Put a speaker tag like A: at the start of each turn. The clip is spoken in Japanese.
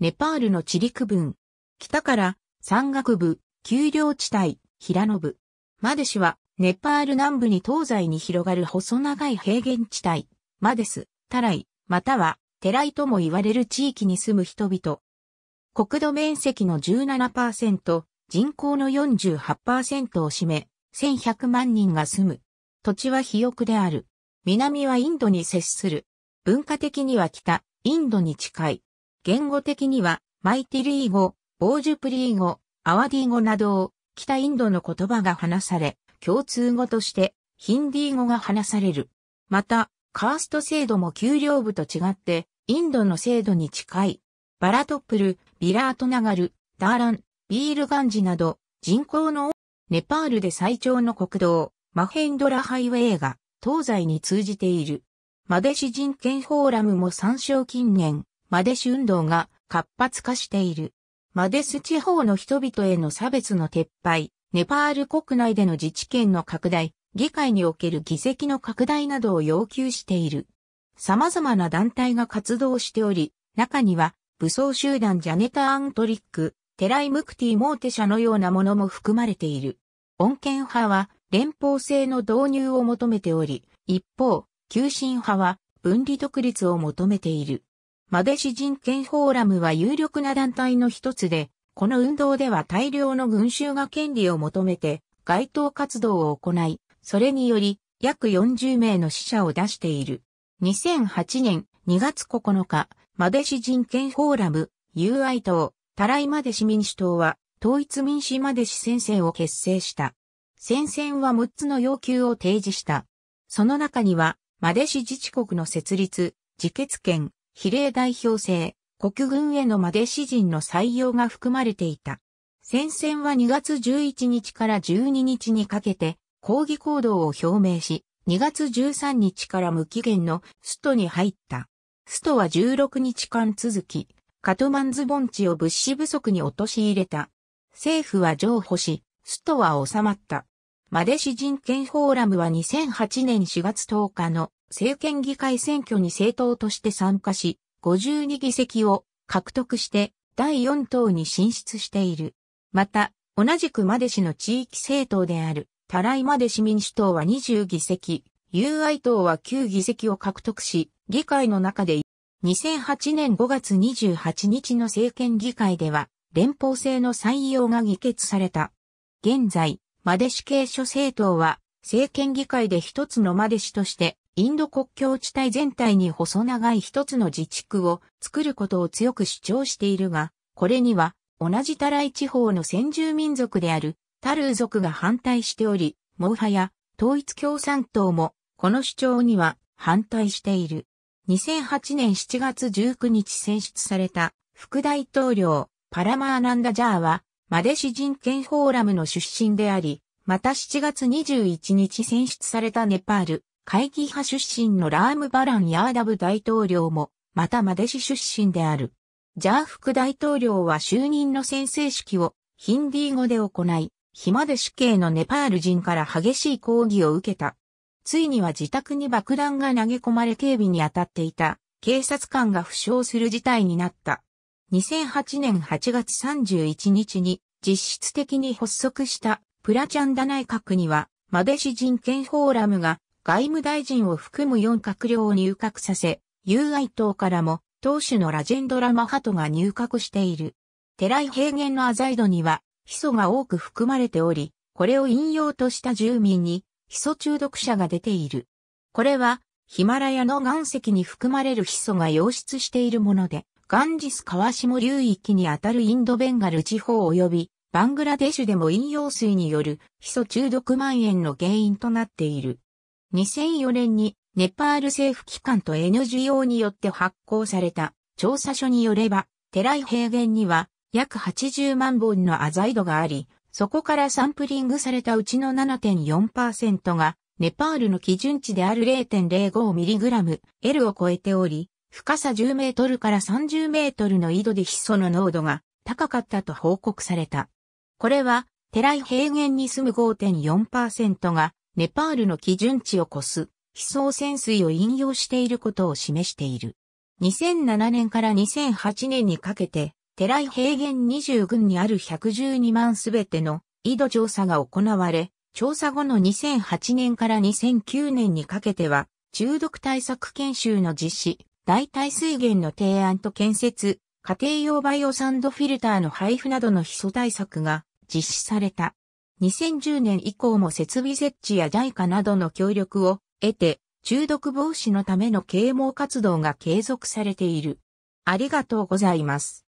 A: ネパールの地理区分。北から、山岳部、丘陵地帯、平野部。マデシは、ネパール南部に東西に広がる細長い平原地帯、マデス、タライ、または、テライとも言われる地域に住む人々。国土面積の17%、人口の48%を占め、1100万人が住む。土地は肥沃である。南はインドに接する。文化的には北、インドに近い。言語的には、マイティリー語、ボージュプリー語、アワディ語などを北インドの言葉が話され、共通語としてヒンディー語が話される。また、カースト制度も給料部と違って、インドの制度に近い。バラトップル、ビラートナガル、ダーラン、ビールガンジなど、人口のネパールで最長の国道、マヘンドラハイウェイが東西に通じている。マデシ人権フォーラムも参照近年、マデシ運動が活発化している。マデス地方の人々への差別の撤廃、ネパール国内での自治権の拡大、議会における議席の拡大などを要求している。様々な団体が活動しており、中には武装集団ジャネタアントリック、テライ・ムクティ・モーテ社のようなものも含まれている。穏健派は連邦制の導入を求めており、一方、急進派は分離独立を求めている。マデシ人権フォーラムは有力な団体の一つで、この運動では大量の群衆が権利を求めて街頭活動を行い、それにより約40名の死者を出している。2008年2月9日、マデシ人権フォーラム、UI 党、タライマデシ民主党は、統一民主マデシ戦線を結成した。戦線は6つの要求を提示した。その中には、マデシ自治国の設立、自決権、比例代表制、国軍へのまで詩人の採用が含まれていた。戦線は2月11日から12日にかけて抗議行動を表明し、2月13日から無期限のストに入った。ストは16日間続き、カトマンズ盆地を物資不足に陥れた。政府は譲歩し、ストは収まった。マデシ人権フォーラムは2008年4月10日の政権議会選挙に政党として参加し、52議席を獲得して第4党に進出している。また、同じくマデシの地域政党であるタライマデシ民主党は20議席、UI 党は9議席を獲得し、議会の中で2008年5月28日の政権議会では連邦制の採用が議決された。現在、マデシ系諸政党は、政権議会で一つのマデシとして、インド国境地帯全体に細長い一つの自治区を作ることを強く主張しているが、これには同じタライ地方の先住民族であるタルー族が反対しており、もはや統一共産党もこの主張には反対している。2008年7月19日選出された副大統領パラマーナンダジャーはマデシ人権フォーラムの出身であり、また7月21日選出されたネパール、会議派出身のラームバラン・ヤーダブ大統領も、またマデシ出身である。ジャー副大統領は就任の宣誓式をヒンディー語で行い、ヒマデシ系のネパール人から激しい抗議を受けた。ついには自宅に爆弾が投げ込まれ警備に当たっていた警察官が負傷する事態になった。2008年8月31日に実質的に発足したプラチャンダ内閣には、マデシ人権フォーラムが外務大臣を含む4閣僚を入閣させ、友愛党からも党首のラジェンドラ・マハトが入閣している。寺井平原のアザイドには、ヒ素が多く含まれており、これを引用とした住民に、ヒ素中毒者が出ている。これは、ヒマラヤの岩石に含まれるヒ素が溶出しているもので、ガンジス川下流域にあたるインドベンガル地方及びバングラデシュでも飲用水によるヒ素中毒蔓延の原因となっている。2004年にネパール政府機関と NGO によって発行された調査書によれば、テライ平原には約80万本のアザイドがあり、そこからサンプリングされたうちの7.4%がネパールの基準値である 0.05mg L を超えており、深さ10メートルから30メートルの井戸でヒ素の濃度が高かったと報告された。これは、テライ平原に住む5.4%が、ネパールの基準値を超す、非汚潜水を引用していることを示している。2007年から2008年にかけて、テライ平原20群にある112万すべての井戸調査が行われ、調査後の2008年から2009年にかけては、中毒対策研修の実施、代替水源の提案と建設、家庭用バイオサンドフィルターの配布などの基礎対策が実施された。2010年以降も設備設置や JICA などの協力を得て、中毒防止のための啓蒙活動が継続されている。ありがとうございます。